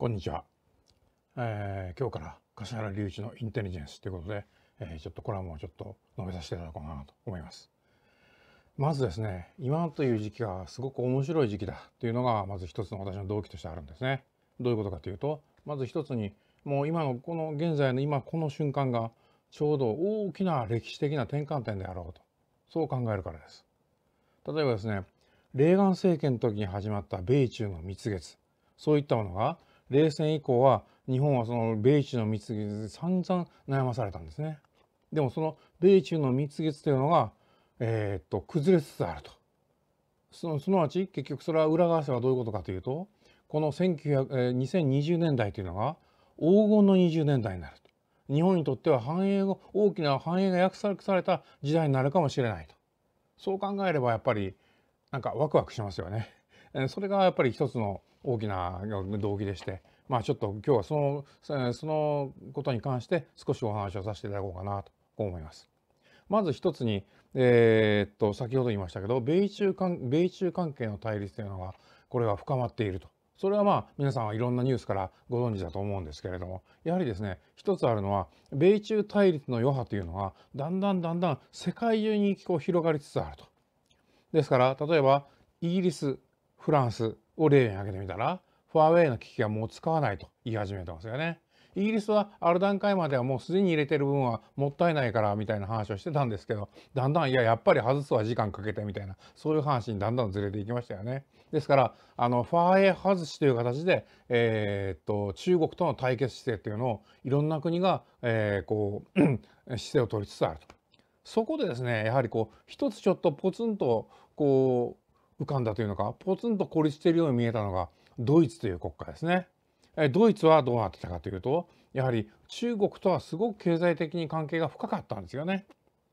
こんにちは、えー、今日から柏原隆一のインテリジェンスということで、えー、ちょっとコラムをちょっと述べさせていただこうかなと思いますまずですね今という時期がすごく面白い時期だというのがまず一つの私の動機としてあるんですねどういうことかというとまず一つにもう今のこの現在の今この瞬間がちょうど大きな歴史的な転換点であろうとそう考えるからです例えばですねレーガン政権の時に始まった米中の蜜月そういったものが冷戦以降は日本はその米中の蜜月で散々悩まされたんですね。でもその米中の蜜月というのが、えー、っと崩れつつあるとそのすなわち結局それは裏返せばどういうことかというとこの1900 2020年代というのが黄金の20年代になると日本にとっては繁栄を大きな繁栄が約束された時代になるかもしれないとそう考えればやっぱりなんかワクワクしますよね。それがやっぱり一つの大きな動機でして、まあ、ちょっと今日はそのそのことに関して少しお話をさせていただこうかなと思います。まず一つに、えー、っと先ほど言いましたけど米中関米中関係の対立というのがこれは深まっていると。それはまあ皆さんはいろんなニュースからご存知だと思うんですけれどもやはりですね一つあるのは米中対立の余波というのがだんだんだんだん世界中にこう広がりつつあると。ですから例えばイギリスフランスを例に挙げてみたらファーウェイの機器はもう使わないと言い始めてますよね。イギリスはある段階まではもうすでに入れてる分はもったいないからみたいな話をしてたんですけどだんだんいややっぱり外すは時間かけてみたいなそういう話にだんだんずれていきましたよね。ですからあのファーエイ外しという形で、えー、っと中国との対決姿勢っていうのをいろんな国が、えー、こう 姿勢を取りつつあると。そこでですねやはりこう一つちょっとポツンとこう浮かんだというのかポツンと孤立しているように見えたのがドイツという国家ですね。えドイツはどうなってたかというとやはり中国とはすごく経済的に関係が深かったんですよね。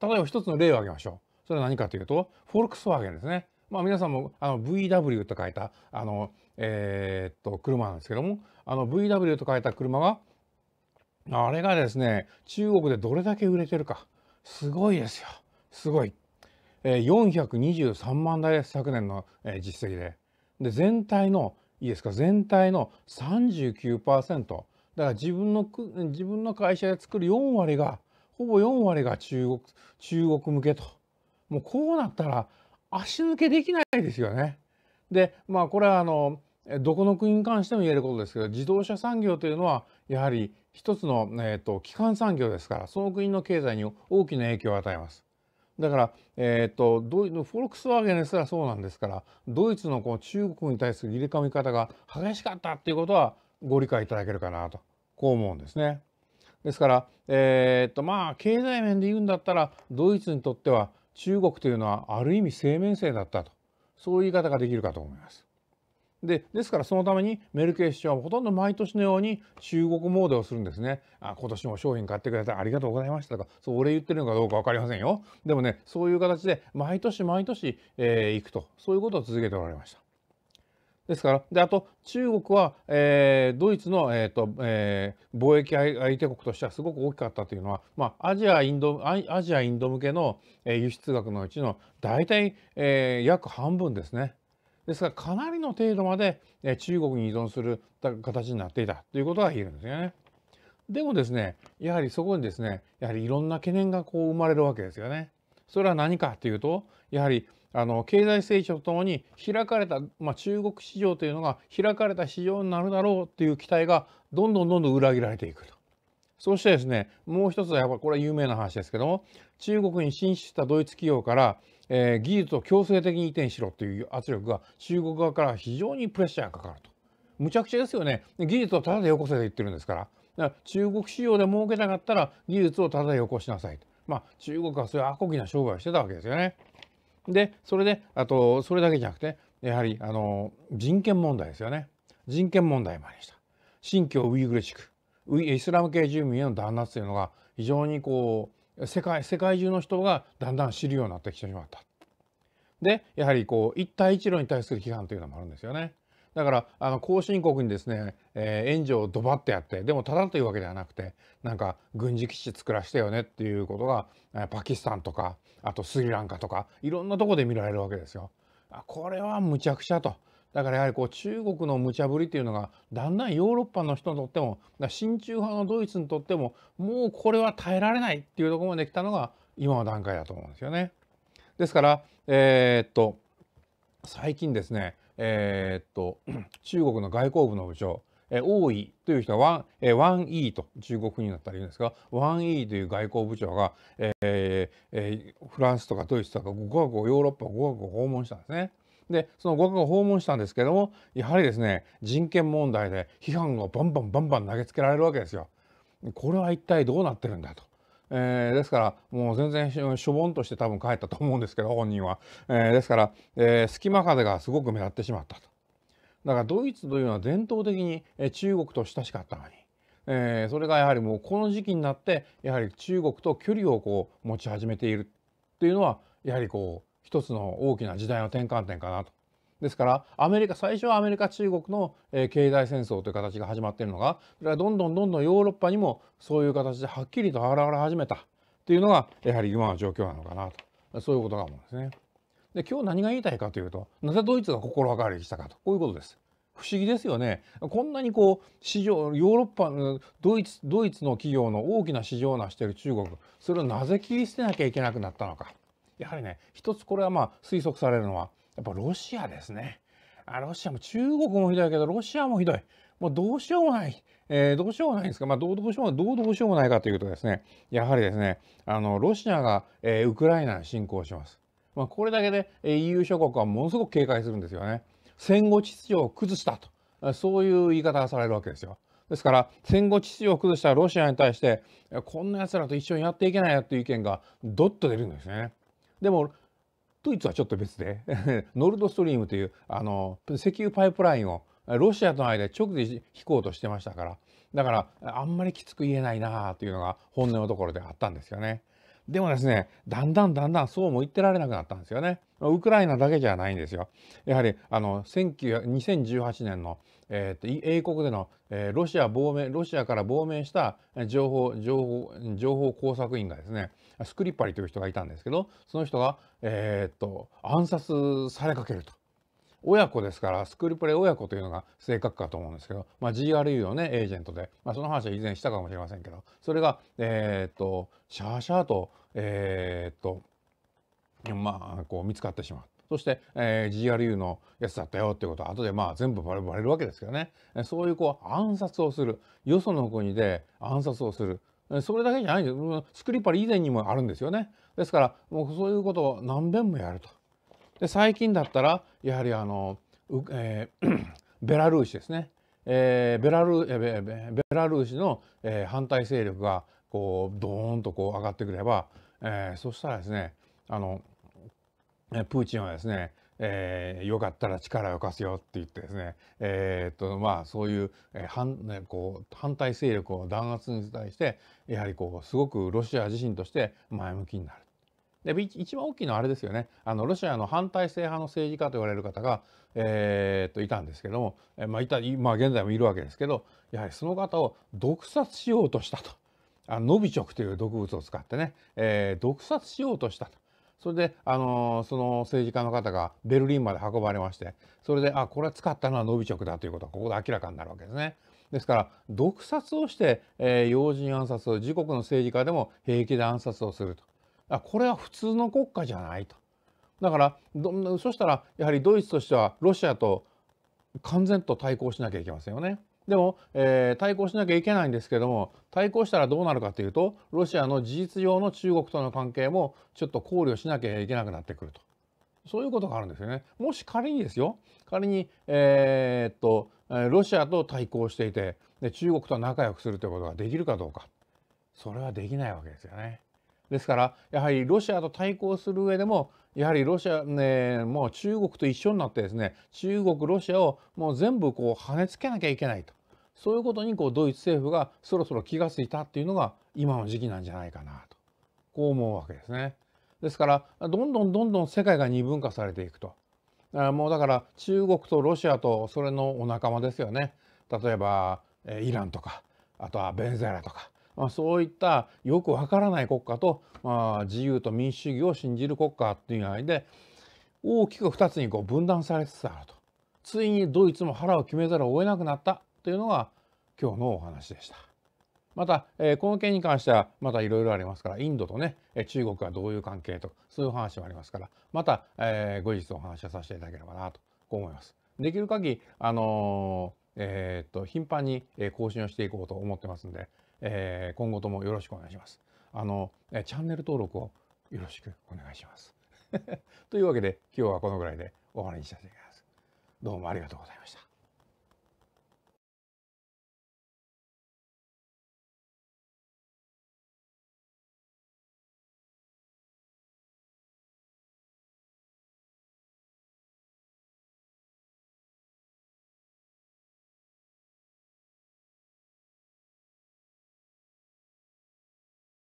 例えば一つの例を挙げましょう。それは何かというとフォルクスワーゲンですね。まあ、皆さんもあの VW と書いたあの、えー、っと車なんですけどもあの VW と書いた車があれがですね中国でどれだけ売れてるかすごいですよすごい。423万台です昨年の実績でで全体のいいですか全体の39%だから自分の自分の会社で作る4割がほぼ4割が中国中国向けともうこうなったら足抜けできないですよね。でまあこれはあのどこの国に関しても言えることですけど自動車産業というのはやはり一つの、えーと、基幹産業ですからその国の経済に大きな影響を与えます。だから、えーと、フォルクスワーゲンですらそうなんですからドイツのこう中国に対する入れ込み方が激しかったっていうことはご理解いただけるかなとこう思うんですね。ですから、えー、っとまあ経済面で言うんだったらドイツにとっては中国というのはある意味生命線だったとそういう言い方ができるかと思います。でですからそのためにメルケイ市長はほとんど毎年のように中国詣ドをするんですね。あ今年も商品買ってくれてありがとうございましたとかそうお礼言ってるのかどうか分かりませんよ。でもねそういう形で毎年毎年、えー、行くとそういうことを続けておられました。ですからであと中国は、えー、ドイツの、えーとえー、貿易相手国としてはすごく大きかったというのは、まあ、アジアインドアジアインド向けの、え輸出額のうちの大体、えー、約半分ですね。ですからかなりの程度まで中国に依存する形になっていたということが言えるんですよね。でもですねやはりそこにですねやはりいろんな懸念がこう生まれるわけですよね。それは何かというとやはりあの経済成長とともに開かれた、まあ、中国市場というのが開かれた市場になるだろうという期待がどんどんどんどん裏切られていくと。そしてですね、もう一つはやっぱこれは有名な話ですけども、中国に進出したドイツ企業から、えー、技術を強制的に移転しろという圧力が中国側から非常にプレッシャーがかかると。むちゃくちゃですよね。技術をただでよこせと言ってるんですから。だから中国市場で儲けたかったら技術をただでよこしなさいと。まあ中国はそういうアコギな商売をしてたわけですよね。で、それで、あと、それだけじゃなくて、やはり、あの、人権問題ですよね。人権問題もありました。新疆ウイグル地区。イスラム系住民への弾圧というのが非常にこう世界世界中の人がだんだん知るようになってきてしまった。でやはりこう一帯一路に対する批判というのもあるんですよね。だからあの後進国にですね、えー、援助をドバッとやってでもただというわけではなくてなんか軍事基地作らせてよねっていうことが、えパキスタンとかあとスリランカとかいろんなとこで見られるわけですよ。あこれはむちゃくちゃとだからやはりこう中国の無茶ぶりっていうのがだんだんヨーロッパの人にとっても親中派のドイツにとってももうこれは耐えられないっていうところまで来たのが今の段階だと思うんですよね。ですからえー、っと最近ですねえー、っと 中国の外交部の部長王位という人はワン・イーと中国になったら言うんですがワン・イーという外交部長が、えーえー、フランスとかドイツとか5か国ヨーロッパ5か国訪問したんですね。でその5カ国訪問したんですけどもやはりですね人権問題で批判がバンバンバンバン投げつけられるわけですよ。これは一体どうなってるんだと。えー、ですからもう全然しょぼんとして多分帰ったと思うんですけど本人は、えー、ですから、えー、隙間風がすごく目立ってしまったとだからドイツというのは伝統的に中国と親しかったのに、えー、それがやはりもうこの時期になってやはり中国と距離をこう持ち始めているっていうのはやはりこう一つの大きな時代の転換点かなと。ですからアメリカ最初はアメリカ中国の、え経済戦争という形が始まっているのがそれはどんどんどんどんヨーロッパにもそういう形ではっきりと現れ始めたっていうのがやはり今の状況なのかなとそういうことかもですね。で今日何が言いたいかというとなぜドイツが心変かりしたかとこういうことです。不思議ですよねこんなにこう市場ヨーロッパドイツドイツの企業の大きな市場を成している中国それをなぜ切り捨てなきゃいけなくなったのかやはりね一つこれはまあ推測されるのはやっぱロシアですねあロシアも中国もひどいけどロシアもひどいもうどうしようもない、えー、どうしようもないんですか、まあ、どうどうしようもどうどうしようもないかというとですねやはりですねあのロシアが、えー、ウクライナに侵攻します、まあ、これだけで、え EU 諸国はものすごく警戒するんですよね戦後秩序を崩したとそういう言い方がされるわけですよですから戦後秩序を崩したロシアに対してこんなやつらと一緒にやっていけないよという意見がどっと出るんですね。でもドイツはちょっと別で ノルドストリームというあの石油パイプラインをロシアとの間直で引こうとしてましたからだからあんまりきつく言えないなというのが本音のところであったんですよね。でもですねだんだんだんだんそうも言ってられなくなったんですよね。ウクライナだけじゃないんですよ。やはりあの2018年のえー、と英国での、えー、ロシア亡命ロシアから亡命した情報情報情報工作員がですねスクリッパリという人がいたんですけどその人が、えーと、暗殺されかけると。親子ですからスクールプレ親子というのが正確かと思うんですけど、まあ、GRU のねエージェントで、まあ、その話は以前したかもしれませんけどそれがえっ、ー、とシャーシャーとえっ、ー、とまあこう見つかってしまうそして、えー、GRU のやつだったよってことは後でまあ全部バレバレるわけですけどねそういうこう暗殺をするよその国で暗殺をするそれだけじゃないんですスクリパル以前にもあるんですよねですからもうそういうことを何遍もやるとで最近だったらやはりあの、えー、ベラルーシですね、えー、ベラルベラルーシの、えー、反対勢力がこうドーンとこう上がってくれば、えー、そしたらですねあのプーチンはですねえー、よかったら力を貸すよって言ってですね、えー、っとまあ、そういう,、え反ね、こう反対勢力を弾圧に対してやはりこうすごくロシア自身として前向きになる。で一番大きいのはあれですよねあのロシアの反体制派の政治家と言われる方が、えー、といたんですけども、えまあいたまあ、現在もいるわけですけどやはりその方を毒殺しようとしたとあノビチョクという毒物を使ってね、え毒殺しようとしたと。それで、あのー、その政治家の方がベルリンまで運ばれまして、それで、あ、これは使ったのはノビチョクだということがここで明らかになるわけですね。ですから、毒殺をして、えー、要人暗殺を、自国の政治家でも平気で暗殺をすると。あこれは普通の国家じゃないと。だからどそしたらやはりドイツとしてはロシアと完全と対抗しなきゃいけませんよね。でも、えー、対抗しなきゃいけないんですけども対抗したらどうなるかというとロシアの事実上の中国との関係もちょっと考慮しなきゃいけなくなってくるとそういうことがあるんですよね。もし仮にですよ仮に、えー、っとロシアと対抗していてで中国と仲良くするということができるかどうかそれはできないわけですよね。ですからやはりロシアと対抗する上でもやはりロシア、ね、もう中国と一緒になってですね中国ロシアをもう全部こう跳ねつけなきゃいけないとそういうことにこうドイツ政府がそろそろ気が付いたっていうのが今の時期なんじゃないかなとこう思うわけですね。ですからどんどんどんどん世界が二分化されていくともうだから中国とロシアとそれのお仲間ですよね例えばイランとかあとはベンゼラとかまあ、そういったよくわからない国家と、まあ、自由と民主主義を信じる国家っていう間で大きく2つにこう分断されつつあるとついにドイツも腹を決めざるを得なくなったというのが今日のお話でした。また、えー、この件に関してはまたいろいろありますからインドとね中国はどういう関係とそういう話もありますからまた、えー、後日お話をさせていただければなと思います。できる限りあのー、えっと頻繁に更新をしていこうと思ってますんでえー、今後ともよろしくお願いします。あの、えチャンネル登録をよろしくお願いします。というわけで今日はこのぐらいで終わりにせていただきます。どうもありがとうございました。